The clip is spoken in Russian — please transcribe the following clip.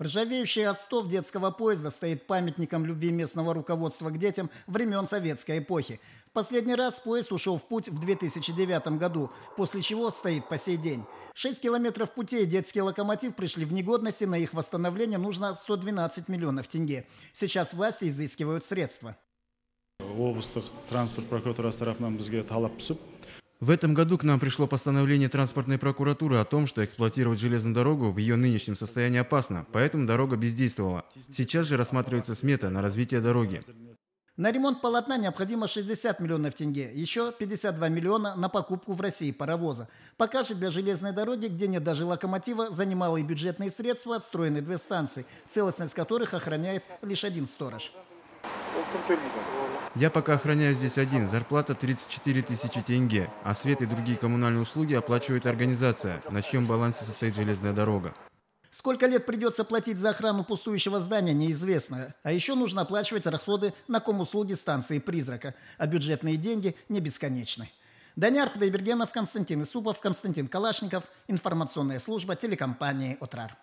Ржавеющий отстов детского поезда стоит памятником любви местного руководства к детям времен советской эпохи. В последний раз поезд ушел в путь в 2009 году, после чего стоит по сей день. 6 километров путей детский локомотив пришли в негодность, и на их восстановление нужно 112 миллионов тенге. Сейчас власти изыскивают средства. облыстық транспорт прокуратурасы тарапынан бізге талап в этом году к нам пришло постановление транспортной прокуратуры о том, что эксплуатировать железную дорогу в ее нынешнем состоянии опасно, поэтому дорога бездействовала. Сейчас же рассматривается смета на развитие дороги. На ремонт полотна необходимо 60 миллионов тенге, еще 52 миллиона на покупку в России паровоза. Пока же для железной дороги, где нет даже локомотива, за немалые бюджетные средства отстроены две станции, целостность которых охраняет лишь один сторож. Я пока охраняю здесь один, зарплата 34 тысячи тенге, а свет и другие коммунальные услуги оплачивает организация, на чьем балансе состоит железная дорога. Сколько лет придется платить за охрану пустующего здания, неизвестно. А еще нужно оплачивать расходы на комуслуги станции «Призрака», а бюджетные деньги не бесконечны. Даниар Худайбергенов, Константин Исупов, Константин Калашников, информационная служба телекомпании «Отрар».